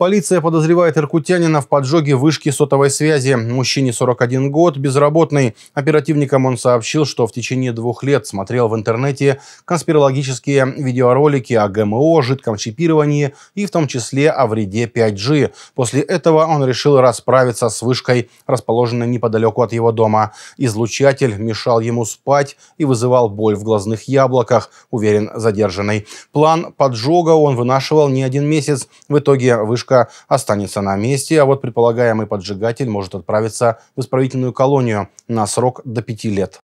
Полиция подозревает иркутянина в поджоге вышки сотовой связи. Мужчине 41 год, безработный. Оперативникам он сообщил, что в течение двух лет смотрел в интернете конспирологические видеоролики о ГМО, жидком чипировании и в том числе о вреде 5G. После этого он решил расправиться с вышкой, расположенной неподалеку от его дома. Излучатель мешал ему спать и вызывал боль в глазных яблоках, уверен задержанный. План поджога он вынашивал не один месяц. В итоге вышка девушка останется на месте, а вот предполагаемый поджигатель может отправиться в исправительную колонию на срок до пяти лет.